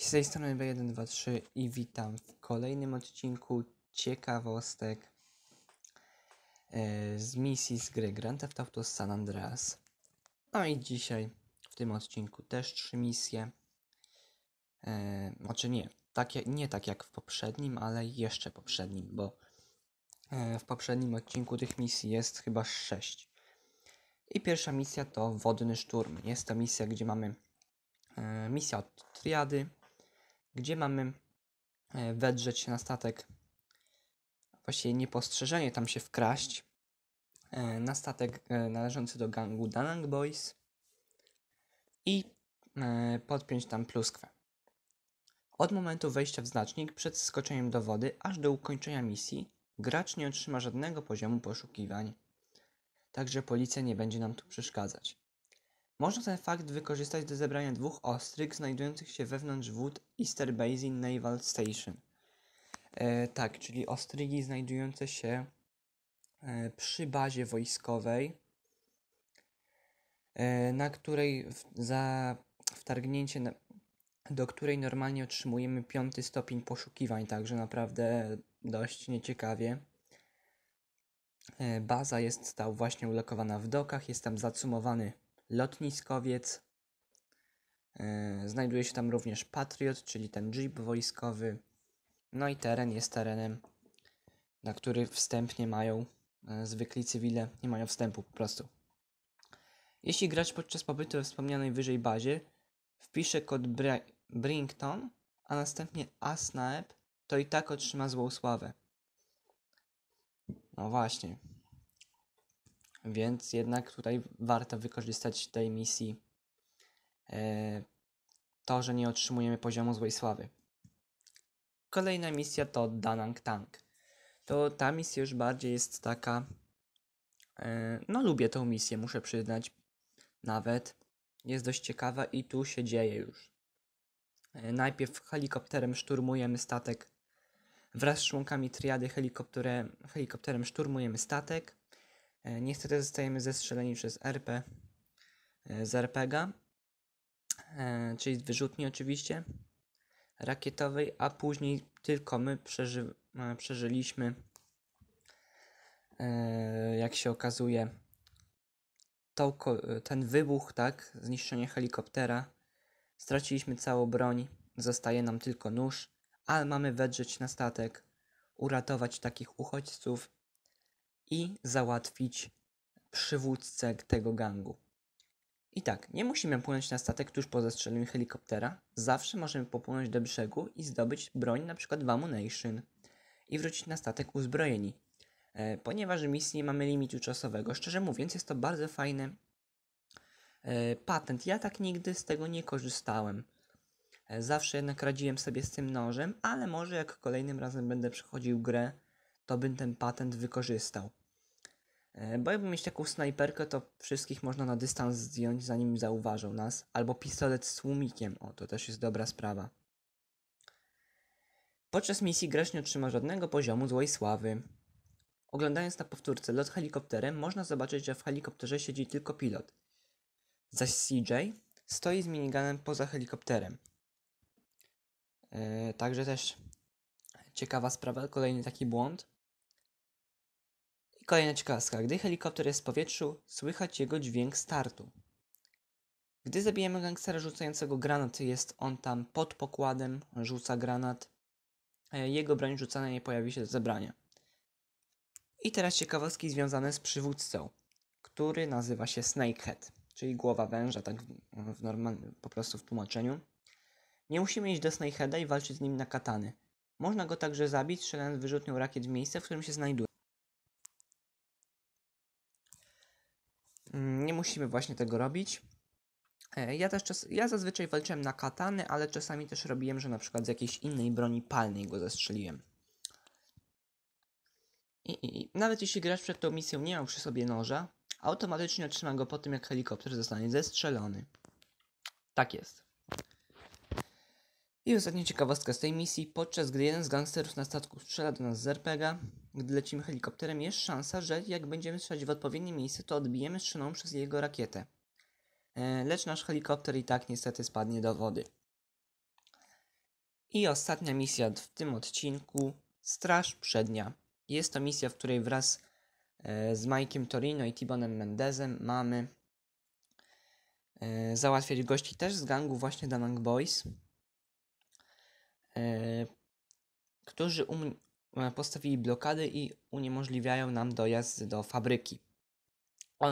Z tej strony B123 i witam w kolejnym odcinku ciekawostek e, z misji z gry Grand Theft Auto San Andreas. No i dzisiaj w tym odcinku też trzy misje. E, znaczy nie, tak nie tak jak w poprzednim, ale jeszcze poprzednim, bo e, w poprzednim odcinku tych misji jest chyba sześć. I pierwsza misja to Wodny Szturm. Jest to misja, gdzie mamy e, misja od triady, gdzie mamy e, wedrzeć się na statek, właściwie niepostrzeżenie tam się wkraść e, na statek e, należący do gangu Danang Boys i podpiąć tam pluskwę. Od momentu wejścia w znacznik przed skoczeniem do wody aż do ukończenia misji gracz nie otrzyma żadnego poziomu poszukiwań, także policja nie będzie nam tu przeszkadzać. Można ten fakt wykorzystać do zebrania dwóch ostryg znajdujących się wewnątrz wód Easter Basin Naval Station. E, tak, czyli ostrygi znajdujące się e, przy bazie wojskowej, e, na której w, za wtargnięcie, na, do której normalnie otrzymujemy piąty stopień poszukiwań, także naprawdę dość nieciekawie. E, baza jest ta właśnie ulokowana w dokach, jest tam zacumowany lotniskowiec. E, znajduje się tam również Patriot, czyli ten jeep wojskowy. No i teren jest terenem, na który wstępnie mają e, zwykli cywile, nie mają wstępu po prostu. Jeśli gracz podczas pobytu we wspomnianej wyżej bazie wpisze kod Br Brington, a następnie ASNAEP, to i tak otrzyma złą sławę. No właśnie. Więc jednak tutaj warto wykorzystać tej misji e, to, że nie otrzymujemy poziomu złej sławy. Kolejna misja to Danang Tank. To ta misja już bardziej jest taka. E, no, lubię tą misję, muszę przyznać. Nawet jest dość ciekawa i tu się dzieje już. E, najpierw helikopterem szturmujemy statek. Wraz z członkami triady helikopterem, helikopterem szturmujemy statek. E, niestety zostajemy zestrzeleni przez RP e, z RPGa, e, czyli z wyrzutni oczywiście rakietowej, a później tylko my przeży przeżyliśmy, jak się okazuje, ten wybuch, tak, zniszczenie helikoptera. Straciliśmy całą broń, zostaje nam tylko nóż, ale mamy wedrzeć na statek, uratować takich uchodźców i załatwić przywódcę tego gangu. I tak, nie musimy płynąć na statek tuż po zastrzeleniu helikoptera. Zawsze możemy popłynąć do brzegu i zdobyć broń, na przykład w ammunition, i wrócić na statek uzbrojeni. E, ponieważ misji nie mamy limitu czasowego, szczerze mówiąc, jest to bardzo fajny e, patent. Ja tak nigdy z tego nie korzystałem. E, zawsze jednak radziłem sobie z tym nożem, ale może jak kolejnym razem będę przechodził grę, to bym ten patent wykorzystał. E, bo jakby mieć taką snajperkę, to wszystkich można na dystans zdjąć, zanim zauważą nas. Albo pistolet z tłumikiem, o to też jest dobra sprawa. Podczas misji gracz nie otrzyma żadnego poziomu złej sławy. Oglądając na powtórce lot helikopterem, można zobaczyć, że w helikopterze siedzi tylko pilot. Zaś CJ stoi z miniganem poza helikopterem. Yy, także też ciekawa sprawa, kolejny taki błąd. Kolejna ciekawostka. Gdy helikopter jest w powietrzu, słychać jego dźwięk startu. Gdy zabijemy gangstera rzucającego granat, jest on tam pod pokładem, rzuca granat. E, jego broń rzucana nie pojawi się do zebrania. I teraz ciekawostki związane z przywódcą, który nazywa się Snakehead, czyli głowa węża, tak w normalnym, po prostu w tłumaczeniu. Nie musimy iść do Snakeheada i walczyć z nim na katany. Można go także zabić, strzelając wyrzutnią rakiet w miejsce, w którym się znajduje. musimy właśnie tego robić. E, ja też czas, ja zazwyczaj walczyłem na katany, ale czasami też robiłem, że na przykład z jakiejś innej broni palnej go zestrzeliłem. I, i, i. Nawet jeśli gracz przed tą misją nie miał przy sobie noża, automatycznie otrzyma go po tym, jak helikopter zostanie zestrzelony. Tak jest. I ostatnia ciekawostka z tej misji. Podczas gdy jeden z gangsterów na statku strzela do nas z RPG, gdy lecimy helikopterem, jest szansa, że jak będziemy strzelać w odpowiednie miejsce, to odbijemy strzelą przez jego rakietę. E, lecz nasz helikopter i tak niestety spadnie do wody. I ostatnia misja w tym odcinku. Straż Przednia. Jest to misja, w której wraz e, z Mike'iem Torino i Tibonem Mendezem mamy e, załatwiać gości też z gangu właśnie Danang Boys. E, którzy um, e, postawili blokady i uniemożliwiają nam dojazd do fabryki. E,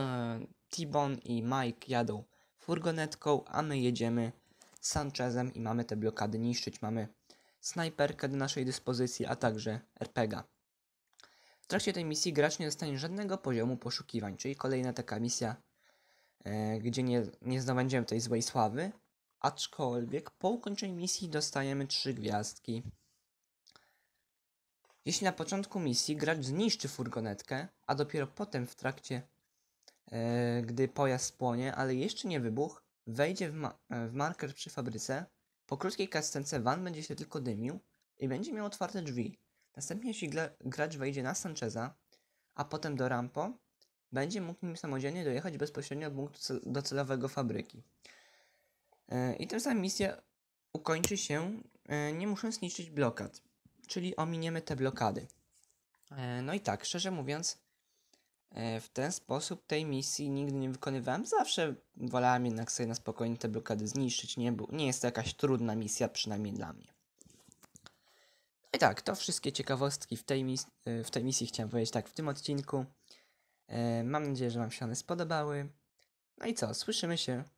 T-Bone i Mike jadą furgonetką, a my jedziemy Sanchezem i mamy te blokady niszczyć. Mamy snajperkę do naszej dyspozycji, a także RPGa. W trakcie tej misji gracz nie dostanie żadnego poziomu poszukiwań, czyli kolejna taka misja, e, gdzie nie, nie zdobędziemy tej złej sławy, aczkolwiek po ukończeniu misji dostajemy 3 gwiazdki. Jeśli na początku misji gracz zniszczy furgonetkę, a dopiero potem w trakcie, e, gdy pojazd płonie, ale jeszcze nie wybuch, wejdzie w, ma e, w marker przy fabryce, po krótkiej kastence van będzie się tylko dymił i będzie miał otwarte drzwi. Następnie jeśli gracz wejdzie na Sancheza, a potem do Rampo, będzie mógł nim samodzielnie dojechać bezpośrednio do punktu docelowego fabryki. E, I tym samym misja ukończy się, e, nie musząc niszczyć blokad, czyli ominiemy te blokady. E, no i tak, szczerze mówiąc, w ten sposób tej misji nigdy nie wykonywałem. Zawsze wolałem jednak sobie na spokojnie te blokady zniszczyć. Nie, nie jest to jakaś trudna misja, przynajmniej dla mnie. No i tak, to wszystkie ciekawostki w tej, mis w tej misji chciałem powiedzieć tak w tym odcinku. Mam nadzieję, że Wam się one spodobały. No i co, słyszymy się